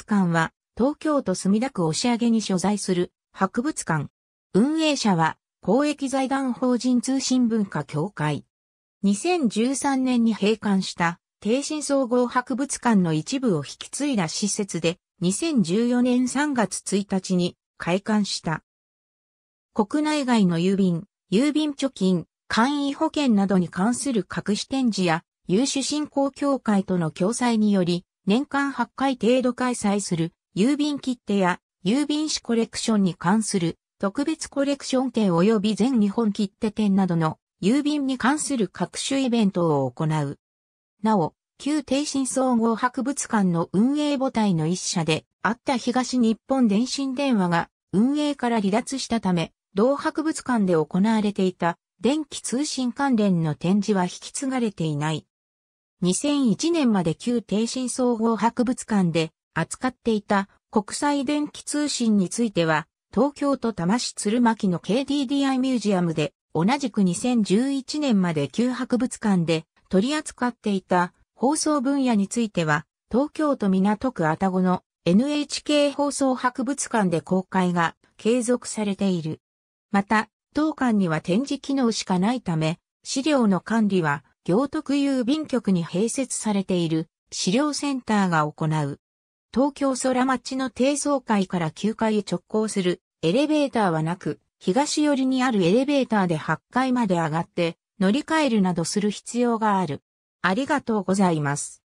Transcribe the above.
物館は東京都墨田区押上に所在する博物館。運営者は公益財団法人通信文化協会。2013年に閉館した帝神総合博物館の一部を引き継いだ施設で2014年3月1日に開館した。国内外の郵便、郵便貯金、簡易保険などに関する隠し展示や、有種振興協会との共催により、年間8回程度開催する郵便切手や郵便紙コレクションに関する特別コレクション展及び全日本切手展などの郵便に関する各種イベントを行う。なお、旧帝神総合博物館の運営母体の一社であった東日本電信電話が運営から離脱したため、同博物館で行われていた電気通信関連の展示は引き継がれていない。2001年まで旧帝神総合博物館で扱っていた国際電気通信については、東京都多摩市鶴巻の KDDI ミュージアムで、同じく2011年まで旧博物館で取り扱っていた放送分野については、東京都港区愛宕の NHK 放送博物館で公開が継続されている。また、当館には展示機能しかないため、資料の管理は行徳郵便局に併設されている資料センターが行う。東京空町の低層階から9階へ直行するエレベーターはなく、東寄りにあるエレベーターで8階まで上がって乗り換えるなどする必要がある。ありがとうございます。